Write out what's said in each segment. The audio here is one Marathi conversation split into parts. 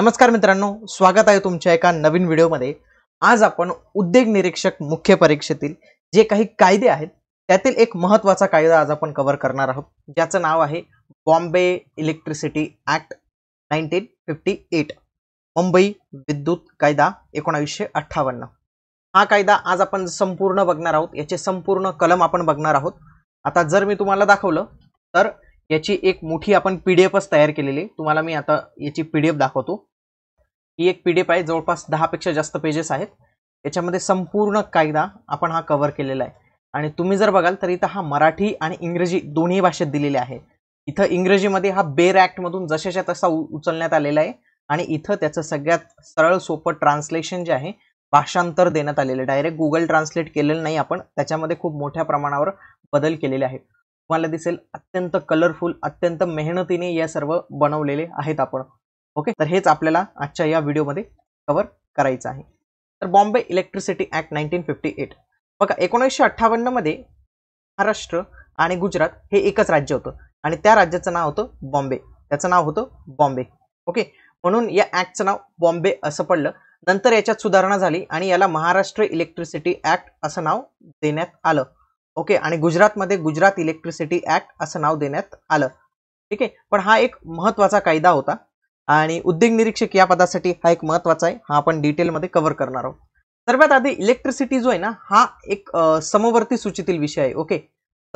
नमस्कार मित्रांनो स्वागत आहे तुमच्या एका नवीन व्हिडिओमध्ये आज आपण उद्योग निरीक्षक मुख्य परीक्षेतील जे काही कायदे आहेत त्यातील एक महत्त्वाचा कायदा आज आपण कव्हर करणार आहोत ज्याचं नाव आहे Bombay electricity act nineteen fifty eight Mumbai विद्युत कायदा एकोणावीसशे अठ्ठावन्न हा कायदा आज आपण संपूर्ण बघणार आहोत याचे संपूर्ण कलम आपण बघणार आहोत आता जर मी तुम्हाला दाखवलं तर याची एक मोठी आपण पी डी एफच तयार केलेली तुम्हाला मी आता याची पी डी एफ दाखवतो ही एक पी डी एफ आहे जवळपास दहापेक्षा जास्त पेजेस आहेत याच्यामध्ये संपूर्ण कायदा आपण हा कव्हर केलेला आहे आणि तुम्ही जर बघाल तर इथं हा मराठी आणि इंग्रजी दोन्ही भाषेत दिलेले आहे इथं इंग्रजीमध्ये हा बेर ॲक्टमधून जशाच्या तसा उचलण्यात आलेला आहे आणि इथं त्याचं सगळ्यात सरळ सोपं ट्रान्सलेशन जे आहे भाषांतर देण्यात आलेलं आहे डायरेक्ट गुगल ट्रान्सलेट केलेलं नाही आपण त्याच्यामध्ये खूप मोठ्या प्रमाणावर बदल केलेले आहेत तुम्हाला दिसेल अत्यंत कलरफुल अत्यंत मेहनतीने या सर्व बनवलेले आहेत आपण ओके तर हेच आपल्याला आजच्या या व्हिडिओमध्ये कवर करायचं आहे तर Bombay electricity act nineteen fifty eight बघा एकोणीसशे अठ्ठावन्नमध्ये महाराष्ट्र आणि गुजरात हे एकच राज्य होतं आणि त्या राज्याचं नाव होतं बॉम्बे त्याचं नाव होतं बॉम्बे ओके म्हणून या ॲक्टचं नाव बॉम्बे असं पडलं नंतर याच्यात सुधारणा झाली आणि याला महाराष्ट्र इलेक्ट्रिसिटी ॲक्ट असं नाव देण्यात आलं ओके आणि गुजरातमध्ये गुजरात इलेक्ट्रिसिटी ऍक्ट असं नाव देण्यात आलं ठीक आहे पण हा एक महत्त्वाचा कायदा होता आणि उद्योग निरीक्षक या पदासाठी हा एक महत्त्वाचा आहे हा आपण डिटेलमध्ये कव्हर करणार आहोत सर्वात आधी इलेक्ट्रिसिटी जो आहे ना हा एक समवर्ती सूचीतील विषय आहे ओके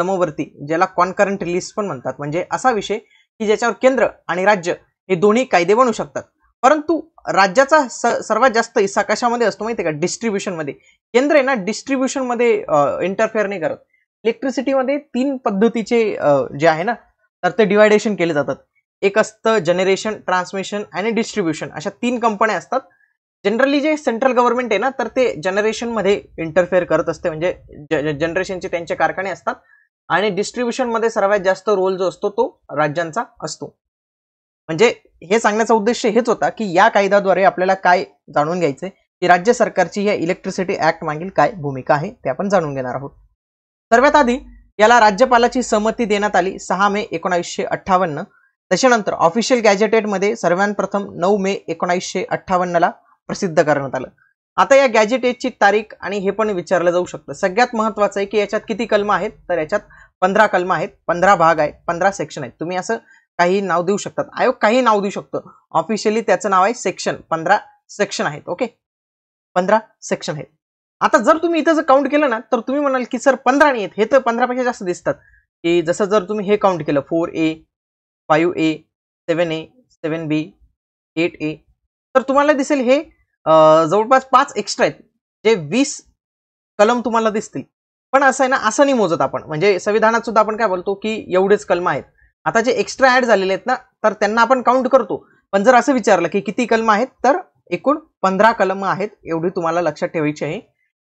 समवर्ती ज्याला कॉनकरंट रिलीज पण म्हणतात म्हणजे असा विषय की ज्याच्यावर केंद्र आणि राज्य हे दोन्ही कायदे बनू शकतात परंतु राज्याचा स सर्वात जास्त हिस्सा कशामध्ये असतो माहिती आहे का डिस्ट्रीब्युशनमध्ये केंद्र आहे ना डिस्ट्रीब्युशनमध्ये इंटरफेअर नाही करत इलेक्ट्रिसिटीमध्ये तीन पद्धतीचे जे आहे ना तर ते डिवायडेशन केले जातात एक असतं जनरेशन ट्रान्समिशन आणि डिस्ट्रीब्युशन अशा तीन कंपन्या असतात जनरली जे सेंट्रल गव्हर्नमेंट आहे ना तर ते जनरेशनमध्ये इंटरफेअर करत असते म्हणजे जनरेशनचे त्यांचे कारखाने असतात आणि डिस्ट्रीब्युशनमध्ये सर्वात जास्त रोल जो असतो तो राज्यांचा असतो म्हणजे हे सांगण्याचा उद्देश हेच होता की या कायद्याद्वारे आपल्याला काय जाणून घ्यायचे की राज्य सरकारची या इलेक्ट्रिसिटी ऍक्ट मागील काय भूमिका आहे ते आपण जाणून घेणार आहोत सर्वात आधी याला राज्यपालाची संमती देण्यात आली सहा मे एकोणावीसशे अठ्ठावन्न त्याच्यानंतर ऑफिशियल गॅजेटेटमध्ये सर्वांप्रथम नऊ मे एकोणावीसशे अठ्ठावन्नला प्रसिद्ध करण्यात आलं आता या गॅजेटेटची तारीख आणि हे पण विचारलं जाऊ शकतं सगळ्यात महत्त्वाचं आहे की याच्यात किती कलम आहेत तर याच्यात पंधरा कलम आहेत पंधरा भाग आहेत पंधरा सेक्शन आहेत तुम्ही असं काही नाव देऊ शकतात आयोग काही नाव देऊ शकतो ऑफिशियली त्याचं नाव आहे सेक्शन पंधरा सेक्शन आहेत ओके पंधरा सेक्शन आहेत आता जर तुम्ही इथं जर काउंट केलं ना तर तुम्ही म्हणाल की सर पंधरा नाही आहेत हे तर पंधरापेक्षा जास्त दिसतात की जसं जर तुम्ही हे काउंट केलं four A five A seven A seven B eight A तर तुम्हाला दिसेल हे जवळपास पाच एक्स्ट्रा आहेत जे वीस कलम तुम्हाला दिसतील पण असं आहे ना असं नाही मोजत आपण म्हणजे संविधानात सुद्धा आपण काय बोलतो की एवढेच कलम आहेत आता जे एक्स्ट्रा ऍड झालेले आहेत ना तर त्यांना आपण काउंट करतो पण जर असं विचारलं की किती कलम आहेत तर एकूण पंधरा कलम आहेत एवढी तुम्हाला लक्षात ठेवायची आहे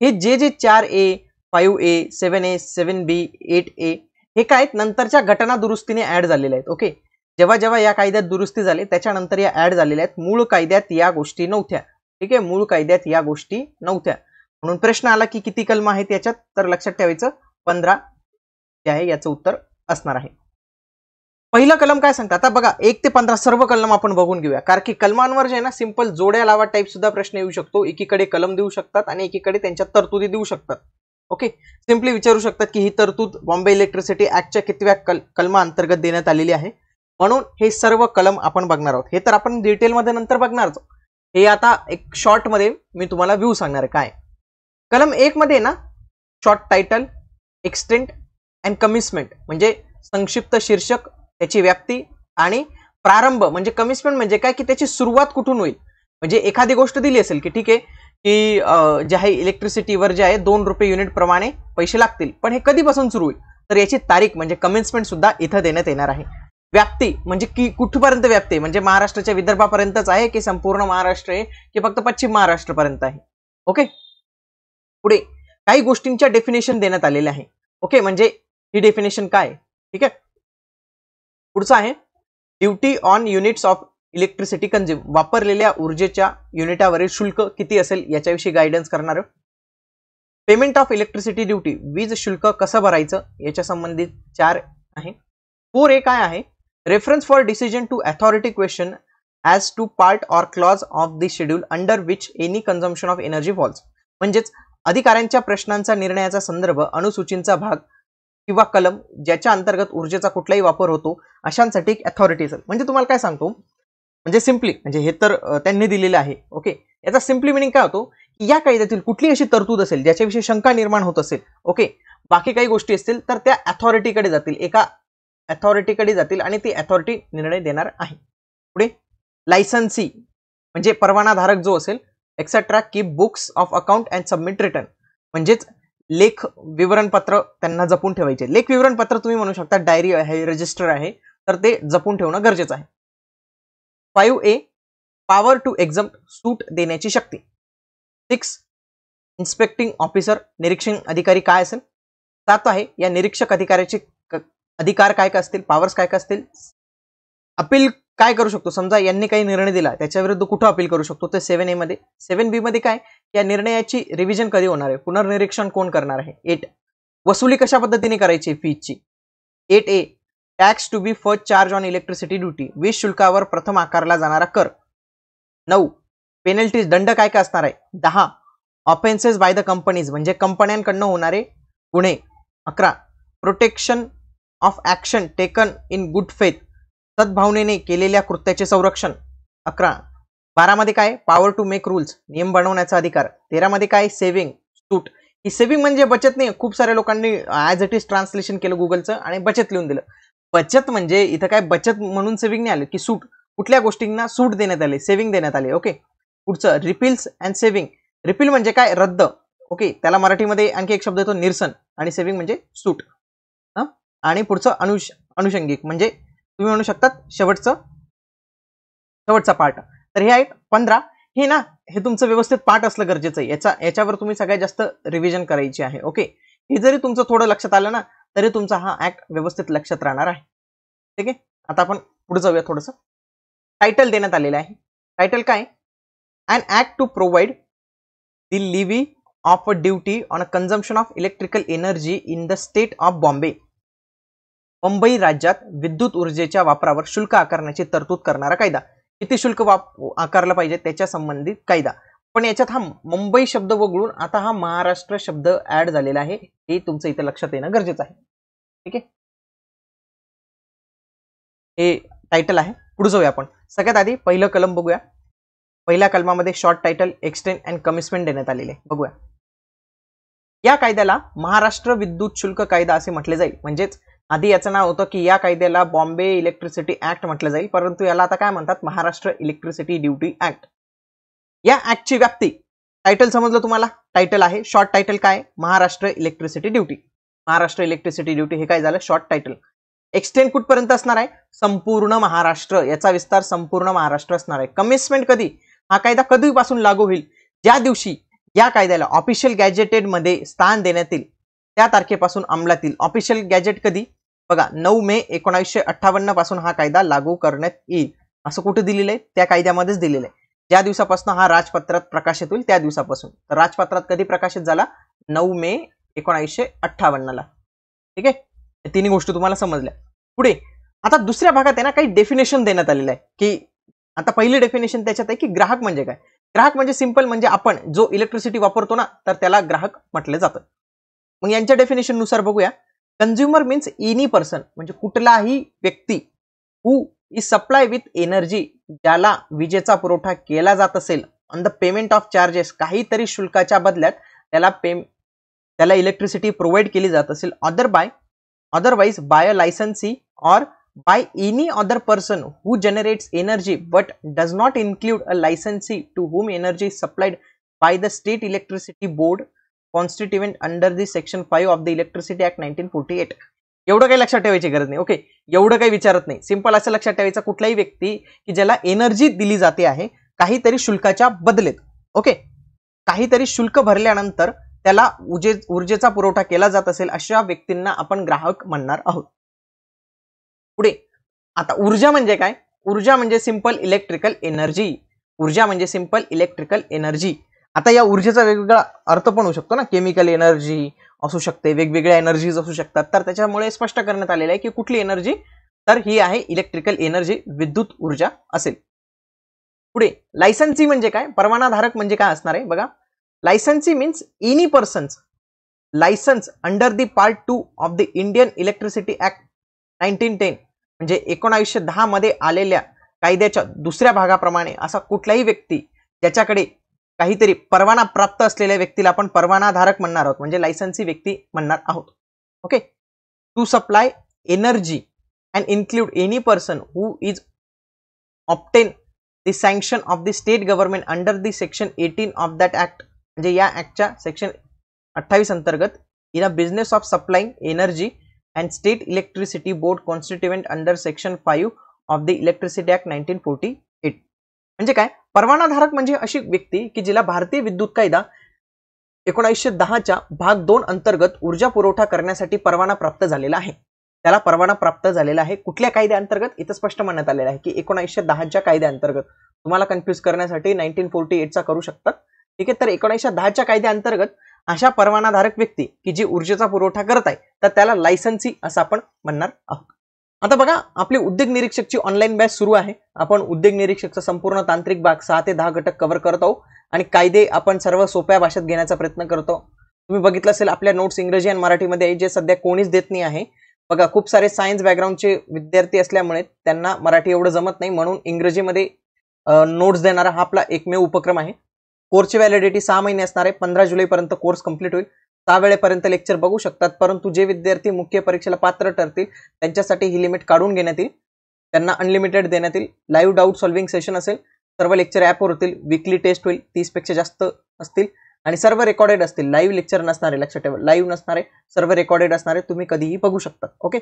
हे जे जे चार ए five A seven A seven B eight ए हे काय आहेत नंतरच्या घटना दुरुस्तीने ऍड झालेल्या आहेत ओके जेव्हा जेव्हा या कायद्यात दुरुस्ती झाली त्याच्यानंतर या ॲड झालेल्या आहेत मूळ कायद्यात या गोष्टी नव्हत्या ठीक आहे मूळ कायद्यात या गोष्टी नव्हत्या म्हणून प्रश्न आला की किती कलम आहेत याच्यात तर लक्षात ठेवायचं पंधरा जे आहे याचं उत्तर असणार आहे पहिलं कलम काय सांगतं आता बघा एक ते पंधरा सर्व कलम आपण बघून घेऊया कारण की कलमांवर जे ना सिंपल जोड्या लावा टाईप सुद्धा प्रश्न येऊ शकतो एकीकडे कलम देऊ शकतात आणि एकीकडे त्यांच्या तरतुदी देऊ शकतात ओके सिम्पली विचारू शकतात की ही तरतूद बॉम्बे इलेक्ट्रिसिटी ऍक्टच्या कितव्या कल कलमा अंतर्गत देण्यात आलेली आहे म्हणून हे सर्व कलम आपण बघणार आहोत हे तर आपण डिटेलमध्ये नंतर बघणार आहोत हे आता एक शॉर्टमध्ये मी तुम्हाला व्ह्यू सांगणार आहे काय कलम एक मध्ये ना short title extent and commencement म्हणजे संक्षिप्त शीर्षक त्याची व्याप्ती आणि प्रारंभ म्हणजे कमिसमेंट म्हणजे काय की त्याची सुरुवात कुठून होईल म्हणजे एखादी गोष्ट दिली असेल की ठीक आहे की जे आहे इलेक्ट्रिसिटीवर जे आहे दोन रुपये युनिट प्रमाणे पैसे लागतील पण हे कधीपासून सुरू होईल तर याची तारीख म्हणजे कमिन्समेंट सुद्धा इथं देण्यात येणार आहे व्याप्ती म्हणजे की कुठपर्यंत व्याप्ती म्हणजे महाराष्ट्राच्या विदर्भापर्यंतच आहे की संपूर्ण महाराष्ट्र आहे की फक्त पश्चिम महाराष्ट्रपर्यंत आहे ओके पुढे काही गोष्टींच्या डेफिनेशन देण्यात आलेल्या आहे ओके म्हणजे ही डेफिनेशन काय ठीक आहे पुढचं आहे duty on units of electricity consume वापरलेल्या ऊर्जेच्या युनिटावरील शुल्क किती असेल याच्याविषयी गायडन्स करणार पेमेंट ऑफ इलेक्ट्रिसिटी ड्युटी वीज शुल्क कसं भरायचं याच्या संबंधित चार आहे फोर ए काय आहे reference for decision to authority question as to part or clause of the schedule under which any consumption of energy falls म्हणजेच अधिकाऱ्यांच्या प्रश्नांचा निर्णयाचा संदर्भ अनुसूचींचा भाग किंवा कलम ज्याच्या अंतर्गत ऊर्जेचा कुठलाही वापर होतो अशांसाठी एक अथॉरिटी असेल म्हणजे तुम्हाला काय सांगतो म्हणजे सिम्पली म्हणजे हे तर त्यांनी दिलेलं आहे ओके याचा सिम्पली मिनिंग काय होतो की या कायद्यातील कुठली अशी तरतूद असेल ज्याच्याविषयी शंका निर्माण होत असेल ओके बाकी काही गोष्टी असतील तर त्या अथॉरिटीकडे जातील एका अथॉरिटीकडे जातील आणि ती अथॉरिटी निर्णय देणार आहे पुढे लायसन्सी म्हणजे परवानाधारक जो असेल एक्सेट्रा की books of account and submit return म्हणजेच लेख विवरणपत्र त्यांना जपून ठेवायचे लेख विवरणपत्र तुम्ही म्हणू शकता डायरी आहे रजिस्टर आहे तर ते जपून ठेवणं गरजेचं आहे five A power to exempt सूट देण्याची शक्ती सिक्स इन्स्पेक्टिंग ऑफिसर निरीक्षण अधिकारी काय असेल सात आहे या निरीक्षक अधिकाऱ्याचे अधिकार काय काय असतील पॉवर्स काय काय असतील अपील काय करू शकतो समजा यांनी काही निर्णय दिला त्याच्याविरुद्ध कुठं अपील करू शकतो ते सेव्हन ए मध्ये सेव्हन बी मध्ये काय या निर्णयाची रिव्हिजन कधी होणार आहे पुनर्निरीक्षण कोण करणार आहे एट वसुली कशा पद्धतीने करायची ची eight A tax to be first charge on electricity duty वीज शुल्कावर प्रथम आकारला जाणारा कर नऊ पेनल्टीज दंड काय काय असणार आहे दहा ऑफेन्सेस बाय द कंपनीज म्हणजे कंपन्यांकडनं होणारे गुन्हे अकरा protection of action taken in good faith सद्भावनेने केलेल्या कृत्याचे संरक्षण अकरा बारामध्ये काय पॉवर टू मेक रूल्स नियम बनवण्याचा अधिकार तेरामध्ये काय सेव्हिंग सूट ही सेव्हिंग म्हणजे बचत नाही खूप साऱ्या लोकांनी ॲज इट इज ट्रान्सलेशन केलं गुगलचं आणि बचत लिहून दिलं बचत म्हणजे इथं काय बचत म्हणून सेव्हिंग नाही आलं की सूट कुठल्या गोष्टींना सूट देण्यात आले सेव्हिंग देण्यात आले ओके पुढचं रिपिल्स अँड सेव्हिंग रिपिल म्हणजे काय रद्द ओके त्याला मराठीमध्ये आणखी एक शब्द येतो निरसन आणि सेव्हिंग म्हणजे सूट आणि पुढचं अनुष अनुषंगिक म्हणजे तुम्ही म्हणू शकता शेवटचं शेवटचा पार्ट तर हे आहे पंधरा हे ना हे तुमचं व्यवस्थित पार्ट असलं गरजेचं आहे याचा याच्यावर तुम्ही सगळ्यात जास्त रिव्हिजन करायची आहे ओके हे जरी तुमचं थोडं लक्षात आलं ना तरी तुमचा हा ऍक्ट व्यवस्थित लक्षात राहणार आहे ठीक आहे आता आपण पुढे जाऊया थोडस टायटल देण्यात आलेलं आहे टायटल काय an act to provide the levy of a duty on a of electrical energy in the state of Bombay Mumbai राज्यात विद्युत ऊर्जेच्या वापरावर शुल्क आकारण्याची तरतूद करणारा कायदा किती शुल्क वाप आकारला पाहिजे त्याच्या संबंधित कायदा पण याच्यात हा मुंबई शब्द वगळून आता हा महाराष्ट्र शब्द ऍड झालेला आहे हे तुमचं इथे लक्षात येणं गरजेचं आहे ठीक आहे हे टायटल आहे पुढे जाऊया आपण सगळ्यात आधी पहिलं कलम बघूया पहिल्या कलमामध्ये short title extend and commencement देण्यात आलेले बघूया या कायद्याला महाराष्ट्र विद्युत शुल्क कायदा असे म्हटले जाईल म्हणजेच आधी याचं नाव होतं की या कायद्याला बॉम्बे इलेक्ट्रिसिटी ऍक्ट म्हटलं जाईल परंतु याला आता काय म्हणतात महाराष्ट्र इलेक्ट्रिसिटी ड्युटी ऍक्ट या ऍक्टची व्याप्ती टायटल समजलं तुम्हाला टायटल आहे शॉर्ट टायटल काय Maharashtra electricity duty Maharashtra electricity duty हे काय झालं शॉर्ट टायटल एक्सटेंड कुठपर्यंत असणार आहे संपूर्ण महाराष्ट्र याचा विस्तार संपूर्ण महाराष्ट्र असणार आहे कमिसमेंट कधी हा कायदा कधीपासून लागू होईल ज्या दिवशी या कायद्याला ऑफिशियल गॅजेटेडमध्ये स्थान देण्यात येईल त्या तारखेपासून अंमलातील ऑफिशियल गॅजेट कधी बघा नऊ मे एकोणीसशे अठ्ठावन्न पासून हा कायदा लागू करण्यात येईल असं कुठे दिलेलं आहे त्या कायद्यामध्येच दिलेलं आहे ज्या दिवसापासून हा राजपत्रात प्रकाशित होईल त्या दिवसापासून तर राजपत्रात कधी प्रकाशित झाला नऊ मे एकोणीसशे अठ्ठावन्नला ठीक आहे तिन्ही गोष्टी तुम्हाला समजल्या पुढे आता दुसऱ्या भागात आहे ना काही डेफिनेशन देण्यात आलेलं आहे की आता पहिली डेफिनेशन त्याच्यात आहे की ग्राहक म्हणजे काय ग्राहक म्हणजे सिंपल म्हणजे आपण जो इलेक्ट्रिसिटी वापरतो ना तर त्याला ग्राहक म्हटलं जातं मग यांच्या डेफिनेशननुसार बघूया कन्झ्युमर मीन्स एनी पर्सन म्हणजे कुठलाही व्यक्ती who is supply with energy ज्याला विजेचा पुरवठा केला जात असेल on the payment of charges काहीतरी शुल्काच्या बदल्यात त्याला पे त्याला इलेक्ट्रिसिटी प्रोव्हाइड केली जात असेल other by otherwise by a licensee or by any other person who generates energy but does not include a licensee to whom energy supplied by the state electricity board constituent under the section five of the electricity act nineteen forty eight एवढं काही लक्षात ठेवायची गरज नाही ओके एवढं काही विचारत नाही सिंपल असं लक्षात ठेवायचा कुठलाही व्यक्ती की ज्याला एनर्जी दिली जाते आहे काहीतरी शुल्काच्या बदलेत ओके काहीतरी शुल्क भरल्यानंतर त्याला उजे ऊर्जेचा पुरवठा केला जात असेल अशा व्यक्तींना आपण ग्राहक म्हणणार आहोत पुढे आता ऊर्जा म्हणजे काय ऊर्जा म्हणजे सिंपल इलेक्ट्रिकल एनर्जी ऊर्जा म्हणजे सिंपल इलेक्ट्रिकल एनर्जी आता या ऊर्जेचा वेगवेगळा अर्थ पण होऊ शकतो ना केमिकल एनर्जी असू शकते वेगवेगळ्या एनर्जीज असू शकतात तर त्याच्यामुळे स्पष्ट करण्यात आलेलं आहे की कुठली एनर्जी तर ही आहे इलेक्ट्रिकल एनर्जी विद्युत ऊर्जा असेल पुढे लायसन्सी म्हणजे काय परवानाधारक म्हणजे काय असणार आहे बघा licensee means any persons licence under the part two of the Indian electricity act nineteen ten म्हणजे एकोणावीसशे मध्ये आलेल्या कायद्याच्या दुसऱ्या भागाप्रमाणे असा कुठलाही व्यक्ती ज्याच्याकडे काहीतरी परवाना प्राप्त असलेल्या व्यक्तीला आपण परवानाधारक म्हणणार आहोत म्हणजे लायसन्सी व्यक्ती म्हणणार आहोत okay to supply energy and include any person who is obtain the sanction of the state government under the section eighteen of that act म्हणजे या ऍक्टच्या सेक्शन अठ्ठावीस अंतर्गत in a business of supplying energy and state electricity board constituent under section five of the electricity act nineteen forty म्हणजे काय परवानाधारक म्हणजे अशी व्यक्ती की जिला भारतीय विद्युत कायदा एकोणीसशे दहाच्या भाग दोन अंतर्गत ऊर्जा पुरवठा करण्यासाठी परवाना प्राप्त झालेला आहे त्याला परवाना प्राप्त झालेला आहे कुठल्या कायद्याअंतर्गत इथं स्पष्ट म्हणण्यात आलेलं आहे की एकोणीसशे दहाच्या कायद्याअंतर्गत तुम्हाला कन्फ्युज करण्यासाठी नाईन्टीन फोर्टी एटचा करू शकतात ठीक आहे तर एकोणीसशे दहाच्या कायद्याअंतर्गत अशा परवानाधारक व्यक्ती की जी ऊर्जेचा पुरवठा करत आहे तर त्याला लायसन्सी असं आपण म्हणणार आहोत आता बघा आपली उद्योग निरीक्षकची ऑनलाईन बॅच सुरू आहे आपण उद्योग निरीक्षकचा संपूर्ण तांत्रिक भाग सहा ते दहा घटक कव्हर करतो आणि कायदे आपण सर्व सोप्या भाषेत घेण्याचा प्रयत्न करतो तुम्ही बघितलं असेल आपल्या नोट्स इंग्रजी आणि मराठीमध्ये आहे जे सध्या कोणीच देत नाही आहे बघा खूप सारे सायन्स बॅकग्राऊंडचे विद्यार्थी असल्यामुळे त्यांना मराठी एवढं जमत नाही म्हणून इंग्रजीमध्ये नोट्स देणारा हा आपला एकमेव उपक्रम आहे कोर्सची व्हॅलिडिटी सहा महिने असणार आहे पंधरा जुलैपर्यंत कोर्स कंप्लीट होईल सहा वेळेपर्यंत लेक्चर बघू शकतात परंतु जे विद्यार्थी मुख्य परीक्षेला पात्र ठरतील त्यांच्यासाठी ही लिमिट काढून घेण्यात येईल त्यांना अनलिमिटेड देण्यात येईल लाईव्ह डाऊट सॉल्व्हिंग सेशन असेल सर्व लेक्चर ॲपवर होतील विकली टेस्ट होईल तीसपेक्षा जास्त असतील आणि सर्व रेकॉर्डेड असतील लाईव्ह लेक्चर नसणारे लक्षात ठेवा लाईव्ह नसणारे सर्व रेकॉर्डेड असणारे तुम्ही कधीही बघू शकता ओके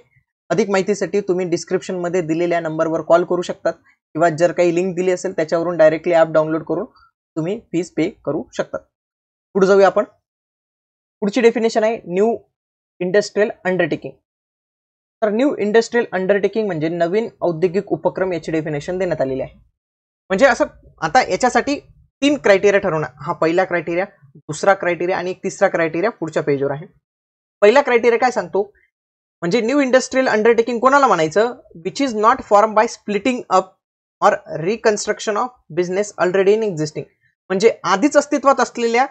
अधिक माहितीसाठी तुम्ही डिस्क्रिप्शनमध्ये दिलेल्या नंबरवर कॉल करू शकतात किंवा जर काही लिंक दिली असेल त्याच्यावरून डायरेक्टली ॲप डाउनलोड करून तुम्ही फीस पे करू शकतात पुढे जाऊया आपण पुढची डेफिनेशन आहे न्यू इंडस्ट्रियल अंडरटेकिंग तर न्यू इंडस्ट्रियल अंडरटेकिंग म्हणजे नवीन औद्योगिक उपक्रम याची डेफिनेशन देण्यात आलेली आहे म्हणजे असं आता याच्यासाठी तीन क्रायटेरिया ठरवणार हा पहिला क्रायटेरिया दुसरा क्रायटेरिया आणि तिसरा क्रायटेरिया पुढच्या पेजवर आहे पहिला क्रायटेरिया काय सांगतो म्हणजे न्यू इंडस्ट्रियल अंडरटेकिंग कोणाला म्हणायचं which is not form by splitting up or reconstruction of business already in existing म्हणजे आधीच अस्तित्वात असलेल्या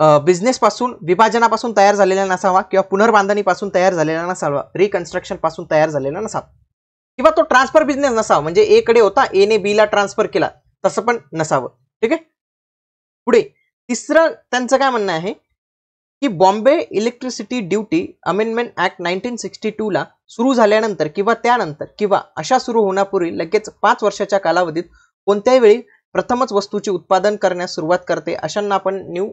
पासून विभाजनापासून तयार झालेला नसावा किंवा पुनर्बांधणीपासून तयार झालेला नसावा पासून तयार झालेला नसावा किंवा तो ट्रान्सफर बिझनेस नसावा म्हणजे ए कडे होता एने बीला ट्रान्सफर केला तसं पण नसावं ठीक आहे पुढे तिसरं त्यांचं काय म्हणणं आहे की Bombay electricity duty amendment act nineteen sixty ला सुरू झाल्यानंतर किंवा त्यानंतर किंवा अशा सुरू होण्यापूर्वी लगेच पाच वर्षाच्या कालावधीत कोणत्याही वेळी प्रथमच वस्तूचे उत्पादन करण्यास सुरुवात करते अशांना आपण न्यू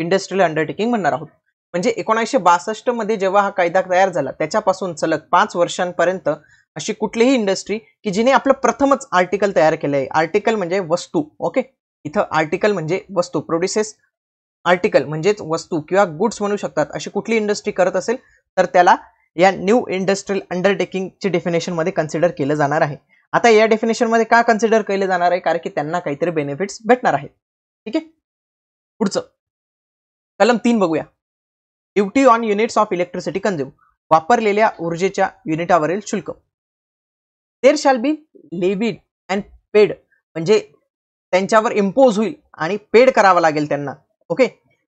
इंडस्ट्रियल अंडरटेकिंग म्हणणार आहोत म्हणजे एकोणीसशे बासष्ट मध्ये जेव्हा हा कायदा तयार झाला त्याच्यापासून सलग पाच वर्षांपर्यंत अशी कुठलीही इंडस्ट्री की जिने आपलं प्रथमच आर्टिकल तयार केलं आहे आर्टिकल म्हणजे वस्तू ओके इथं आर्टिकल म्हणजे वस्तू प्रोड्युसेस आर्टिकल म्हणजेच वस्तू किंवा गुड्स म्हणू शकतात अशी कुठली इंडस्ट्री करत असेल तर त्याला या न्यू इंडस्ट्रियल अंडरटेकिंगची डेफिनेशनमध्ये कन्सिडर केलं जाणार आहे आता या डेफिनेशनमध्ये का कन्सिडर केलं जाणार आहे कारण की त्यांना काहीतरी बेनिफिट्स भेटणार आहेत ठीक आहे पुढचं कलम तीन बघूया duty on units of electricity consume वापरलेल्या ऊर्जेच्या युनिटावरील शुल्क देर shall be levied and paid म्हणजे त्यांच्यावर इम्पोज होईल आणि पेड करावा लागेल त्यांना ओके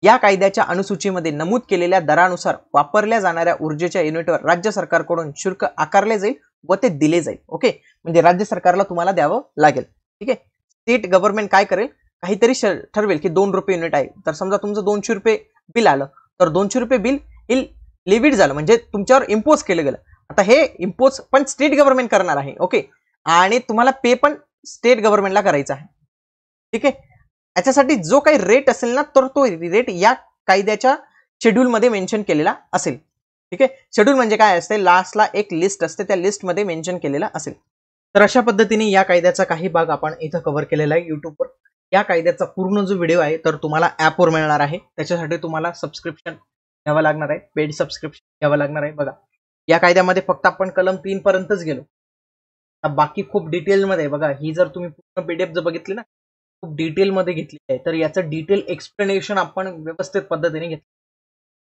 या कायद्याच्या अनुसूचीमध्ये नमूद केलेल्या दरानुसार वापरल्या जाणाऱ्या ऊर्जेच्या युनिटवर राज्य सरकारकडून शुल्क आकारले जाईल व ते दिले जाईल ओके म्हणजे राज्य सरकारला तुम्हाला द्यावं लागेल ठीक आहे स्टेट गव्हर्नमेंट काय करेल काहीतरी ठरवेल की दोन रुपये युनिट आहे तर समजा तुमचं दोनशे रुपये बिल आलं तर दोनशे रुपये बिल लिव्हिड झालं म्हणजे तुमच्यावर इम्पोज केलं गेलं आता हे इम्पोज पण स्टेट गव्हर्नमेंट करणार आहे ओके आणि तुम्हाला पे पण स्टेट गव्हर्नमेंटला करायचं आहे ठीक आहे याच्यासाठी जो काही रेट असेल ना तर तो रेट या कायद्याच्या शेड्यूलमध्ये मेन्शन केलेला असेल ठीक आहे शेड्यूल म्हणजे काय असते लास्टला एक लिस्ट असते त्या लिस्टमध्ये मेन्शन केलेला असेल तर अशा पद्धतीने या कायद्याचा काही भाग आपण इथं कव्हर केलेला आहे युट्यूबवर या कायद्याचा पूर्ण जो व्हिडिओ आहे तर तुम्हाला ॲपवर मिळणार आहे त्याच्यासाठी तुम्हाला सबस्क्रिप्शन घ्यावं लागणार आहे पेड सबस्क्रिप्शन घ्यावं लागणार आहे बघा या कायद्यामध्ये फक्त आपण कलम तीन पर्यंतच गेलो बाकी खूप डिटेलमध्ये बघा ही जर तुम्ही पूर्ण पीडीएफ जर बघितली ना खूप डिटेलमध्ये घेतली आहे तर याचं डिटेल एक्सप्लेनेशन आपण व्यवस्थित पद्धतीने घेतलं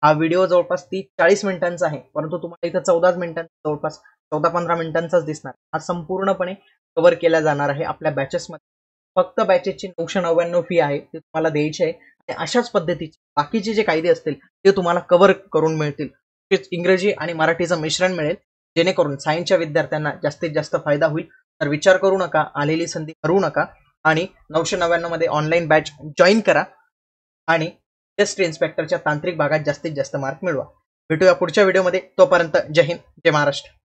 हा व्हिडिओ जवळपास तीस चाळीस मिनिटांचा आहे परंतु तुम्हाला इथं चौदाच मिनिटांचा जवळपास चौदा पंधरा मिनिटांचाच दिसणार हा संपूर्णपणे कव्हर केला जाणार आहे आपल्या बॅचेसमध्ये फक्त बॅचेसची नऊशे नव्याण्णव फी आहे ती तुम्हाला द्यायची आहे आणि अशाच पद्धतीचे बाकीचे जे कायदे असतील ते तुम्हाला कव्हर करून मिळतील इंग्रजी आणि मराठीचं मिश्रण मिळेल जेणेकरून सायन्सच्या विद्यार्थ्यांना जास्तीत जास्त फायदा होईल तर विचार करू नका आलेली संधी करू नका आणि नऊशे मध्ये ऑनलाईन बॅच जॉईन करा आणि टेस्ट इन्स्पेक्टरच्या तांत्रिक भागात जास्तीत जास्त मार्क मिळवा भेटूया पुढच्या व्हिडिओमध्ये तोपर्यंत जय हिंद जय महाराष्ट्र